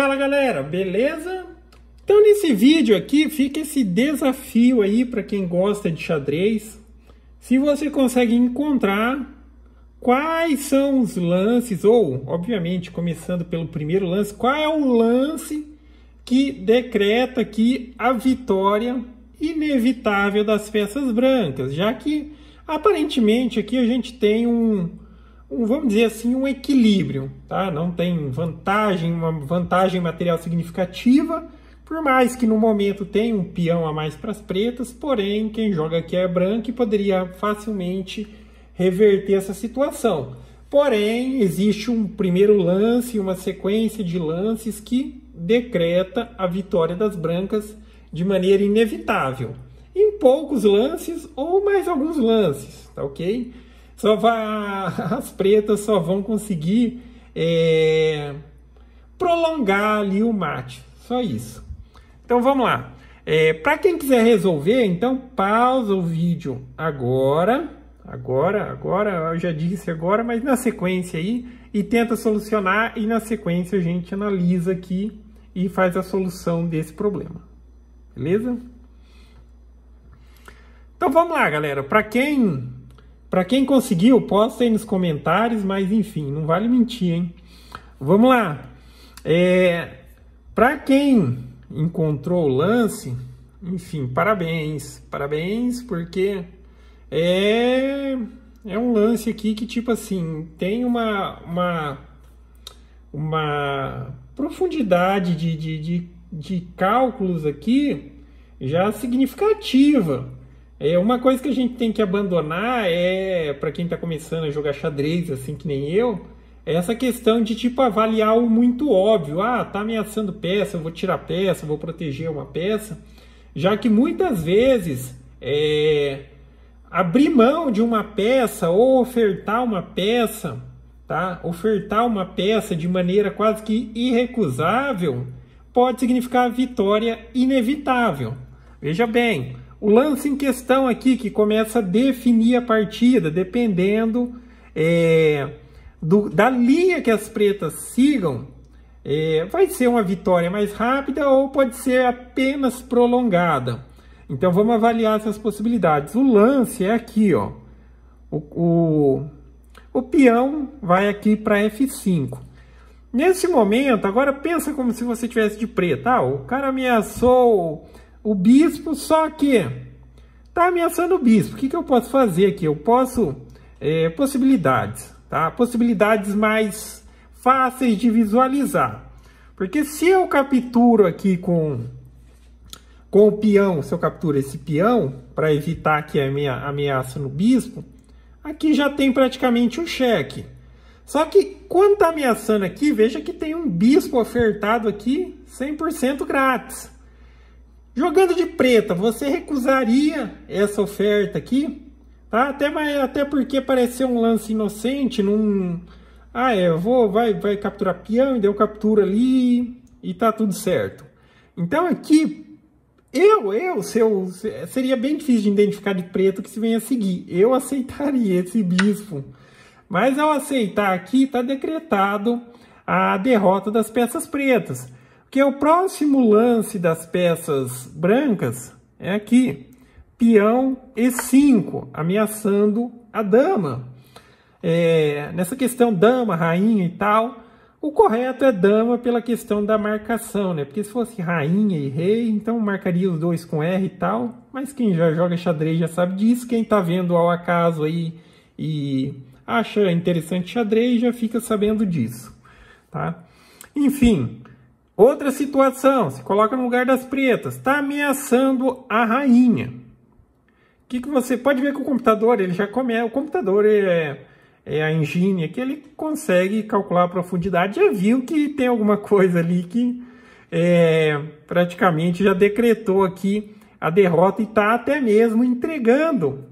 Fala galera, beleza? Então nesse vídeo aqui fica esse desafio aí para quem gosta de xadrez. Se você consegue encontrar quais são os lances, ou obviamente começando pelo primeiro lance, qual é o lance que decreta aqui a vitória inevitável das peças brancas, já que aparentemente aqui a gente tem um vamos dizer assim, um equilíbrio, tá? Não tem vantagem, uma vantagem material significativa, por mais que no momento tenha um peão a mais para as pretas, porém quem joga aqui é branco e poderia facilmente reverter essa situação. Porém, existe um primeiro lance, uma sequência de lances que decreta a vitória das brancas de maneira inevitável. Em poucos lances ou mais alguns lances, tá ok? Só vai, as pretas só vão conseguir é, prolongar ali o mate. Só isso. Então vamos lá. É, Para quem quiser resolver, então pausa o vídeo agora. Agora, agora, eu já disse agora, mas na sequência aí e tenta solucionar e na sequência a gente analisa aqui e faz a solução desse problema. Beleza? Então vamos lá, galera. Para quem para quem conseguiu, posta aí nos comentários, mas enfim, não vale mentir, hein? Vamos lá. É, Para quem encontrou o lance, enfim, parabéns. Parabéns, porque é, é um lance aqui que, tipo assim, tem uma, uma, uma profundidade de, de, de, de cálculos aqui já significativa. É uma coisa que a gente tem que abandonar é para quem está começando a jogar xadrez, assim que nem eu, é essa questão de tipo avaliar o muito óbvio. Ah, tá ameaçando peça, eu vou tirar peça, vou proteger uma peça, já que muitas vezes é, abrir mão de uma peça ou ofertar uma peça, tá? Ofertar uma peça de maneira quase que irrecusável pode significar vitória inevitável. Veja bem, o lance em questão aqui que começa a definir a partida, dependendo é, do, da linha que as pretas sigam, é, vai ser uma vitória mais rápida ou pode ser apenas prolongada. Então vamos avaliar essas possibilidades. O lance é aqui, ó. O, o, o peão vai aqui para F5. Nesse momento, agora pensa como se você tivesse de preta. Ah, o cara ameaçou o bispo, só que está ameaçando o bispo. O que, que eu posso fazer aqui? Eu posso. É, possibilidades, tá? Possibilidades mais fáceis de visualizar. Porque se eu capturo aqui com, com o peão, se eu capturo esse peão, para evitar que a minha ameaça no bispo, aqui já tem praticamente um cheque. Só que quando está ameaçando aqui, veja que tem um bispo ofertado aqui 100% grátis. Jogando de preta, você recusaria essa oferta aqui? Tá? Até, até porque ser um lance inocente, num... Ah, é, eu vou, vai, vai capturar peão, e deu captura ali, e tá tudo certo. Então aqui, eu, eu, seu, seria bem difícil de identificar de preto que se venha a seguir. Eu aceitaria esse bispo. Mas ao aceitar aqui, está decretado a derrota das peças pretas. Porque o próximo lance das peças brancas é aqui. Peão E5, ameaçando a dama. É, nessa questão dama, rainha e tal, o correto é dama pela questão da marcação, né? Porque se fosse rainha e rei, então marcaria os dois com R e tal. Mas quem já joga xadrez já sabe disso. Quem tá vendo ao acaso aí e acha interessante xadrez já fica sabendo disso, tá? Enfim, Outra situação, se coloca no lugar das pretas, está ameaçando a rainha. O que, que você pode ver que o computador, ele já começa, o computador é, é a engine que ele consegue calcular a profundidade, já viu que tem alguma coisa ali que é, praticamente já decretou aqui a derrota e está até mesmo entregando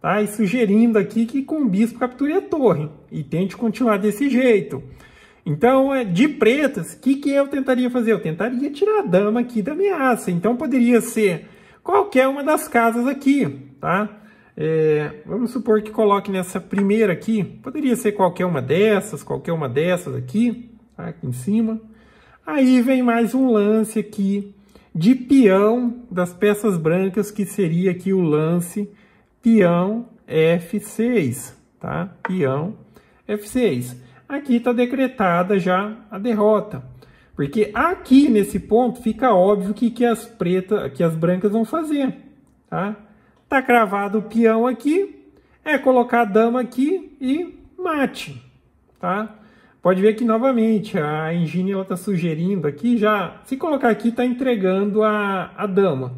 tá? e sugerindo aqui que com o bispo capture a torre e tente continuar desse jeito. Então, é, de pretas, o que, que eu tentaria fazer? Eu tentaria tirar a dama aqui da ameaça. Então, poderia ser qualquer uma das casas aqui, tá? É, vamos supor que coloque nessa primeira aqui. Poderia ser qualquer uma dessas, qualquer uma dessas aqui, tá? aqui em cima. Aí vem mais um lance aqui de peão das peças brancas, que seria aqui o lance peão F6, tá? Peão F6 aqui está decretada já a derrota. Porque aqui nesse ponto fica óbvio que, que as pretas, que as brancas vão fazer. Tá? tá cravado o peão aqui, é colocar a dama aqui e mate. Tá? Pode ver que novamente a Engine está sugerindo aqui já, se colocar aqui está entregando a, a dama.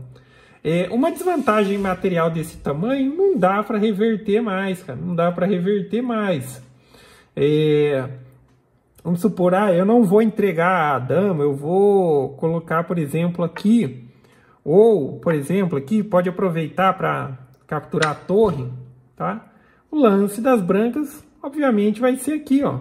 É, uma desvantagem material desse tamanho não dá para reverter mais, cara, não dá para reverter mais. É, vamos supor, ah, eu não vou entregar a dama, eu vou colocar, por exemplo, aqui, ou, por exemplo, aqui, pode aproveitar para capturar a torre, tá? O lance das brancas, obviamente, vai ser aqui, ó,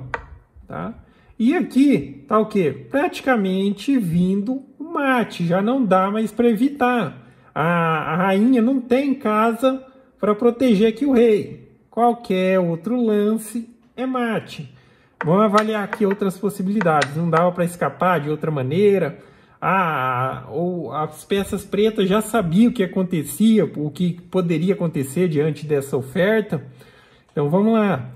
tá? E aqui tá o que? Praticamente vindo o mate, já não dá mais para evitar. A, a rainha não tem casa para proteger aqui o rei. Qualquer é outro lance é mate. Vamos avaliar aqui outras possibilidades. Não dava para escapar de outra maneira. Ah, ou as peças pretas já sabiam o que acontecia, o que poderia acontecer diante dessa oferta. Então vamos lá.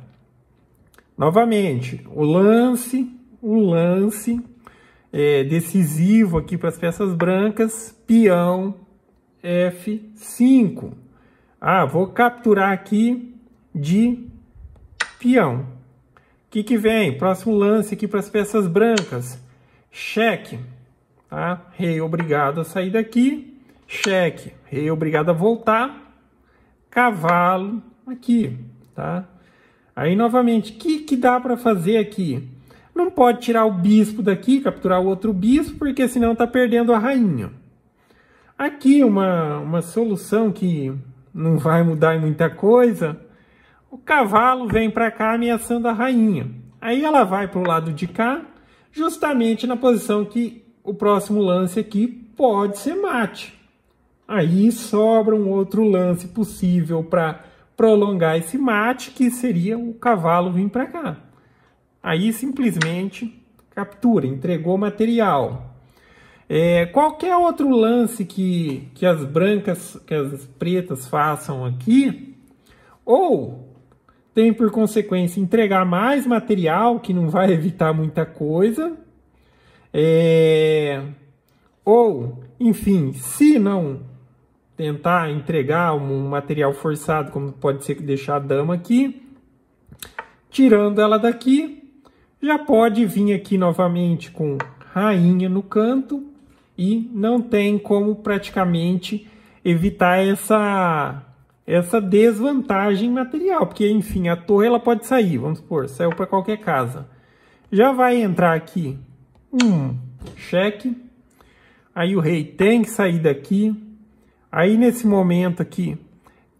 Novamente, o lance, o lance é, decisivo aqui para as peças brancas, peão F5. Ah, vou capturar aqui de peão. O que, que vem? Próximo lance aqui para as peças brancas. Cheque. Tá? Rei obrigado a sair daqui. Cheque. Rei obrigado a voltar. Cavalo aqui. Tá? Aí, novamente, o que, que dá para fazer aqui? Não pode tirar o bispo daqui, capturar o outro bispo, porque senão está perdendo a rainha. Aqui, uma, uma solução que não vai mudar muita coisa o cavalo vem para cá ameaçando a rainha. Aí ela vai para o lado de cá, justamente na posição que o próximo lance aqui pode ser mate. Aí sobra um outro lance possível para prolongar esse mate, que seria o cavalo vir para cá. Aí simplesmente captura, entregou material. É, qualquer outro lance que, que as brancas, que as pretas façam aqui, ou tem por consequência entregar mais material, que não vai evitar muita coisa, é... ou, enfim, se não tentar entregar um material forçado, como pode ser deixar a dama aqui, tirando ela daqui, já pode vir aqui novamente com rainha no canto e não tem como praticamente evitar essa essa desvantagem material, porque enfim, a torre ela pode sair, vamos supor, saiu para qualquer casa. Já vai entrar aqui um cheque, aí o rei tem que sair daqui, aí nesse momento aqui,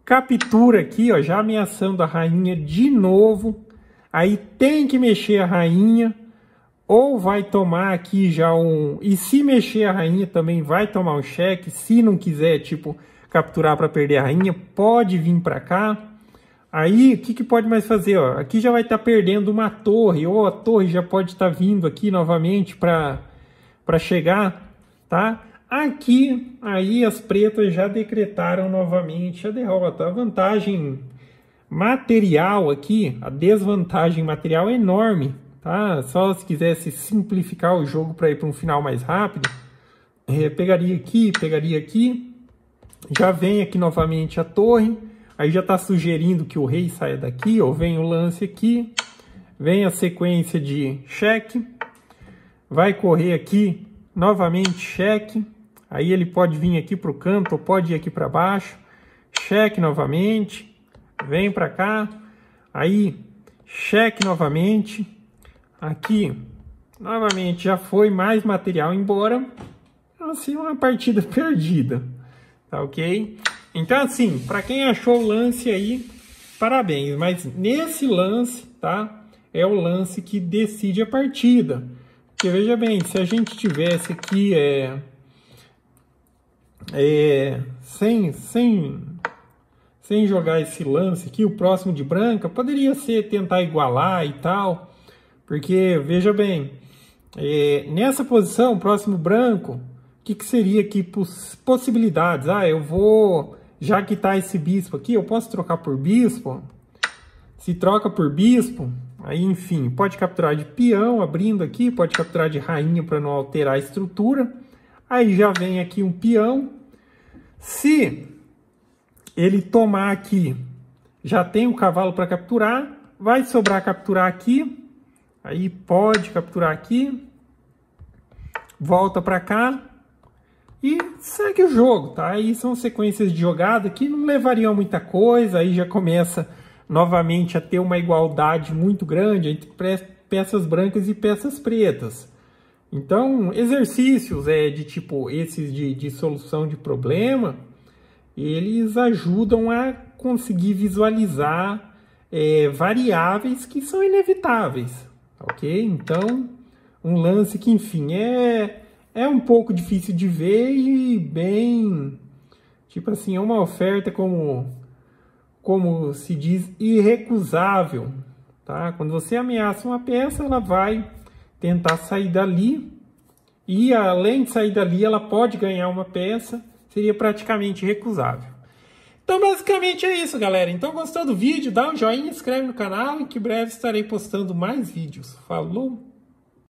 captura aqui, ó, já ameaçando a rainha de novo, aí tem que mexer a rainha, ou vai tomar aqui já um... E se mexer a rainha também vai tomar um cheque, se não quiser, tipo capturar para perder a rainha, pode vir para cá. Aí, o que, que pode mais fazer? Ó? Aqui já vai estar tá perdendo uma torre, ou a torre já pode estar tá vindo aqui novamente para chegar, tá? Aqui, aí as pretas já decretaram novamente a derrota. A vantagem material aqui, a desvantagem material é enorme, tá? Só se quisesse simplificar o jogo para ir para um final mais rápido, eh, pegaria aqui, pegaria aqui, já vem aqui novamente a torre, aí já está sugerindo que o rei saia daqui, Ou vem o lance aqui, vem a sequência de cheque, vai correr aqui novamente cheque, aí ele pode vir aqui para o canto, ou pode ir aqui para baixo, cheque novamente, vem para cá, aí cheque novamente, aqui novamente já foi mais material embora, assim uma partida perdida. Tá ok? Então, assim, para quem achou o lance aí, parabéns. Mas nesse lance, tá? É o lance que decide a partida. Porque veja bem, se a gente tivesse aqui é, é, sem, sem, sem jogar esse lance aqui, o próximo de branca, poderia ser tentar igualar e tal. Porque, veja bem, é, nessa posição, próximo branco, que, que seria aqui possibilidades? Ah, eu vou, já que está esse bispo aqui, eu posso trocar por bispo? Se troca por bispo, aí enfim, pode capturar de peão, abrindo aqui, pode capturar de rainha para não alterar a estrutura. Aí já vem aqui um peão. Se ele tomar aqui, já tem o um cavalo para capturar, vai sobrar capturar aqui, aí pode capturar aqui, volta para cá, e segue o jogo, tá? Aí são sequências de jogada que não levariam a muita coisa, aí já começa novamente a ter uma igualdade muito grande entre peças brancas e peças pretas. Então, exercícios é de tipo esses de, de solução de problema, eles ajudam a conseguir visualizar é, variáveis que são inevitáveis, ok? Então, um lance que, enfim, é é um pouco difícil de ver e bem, tipo assim, é uma oferta como como se diz irrecusável, tá? Quando você ameaça uma peça, ela vai tentar sair dali e além de sair dali, ela pode ganhar uma peça, seria praticamente recusável. Então basicamente é isso, galera. Então gostou do vídeo? Dá um joinha, inscreve no canal e que breve estarei postando mais vídeos. Falou!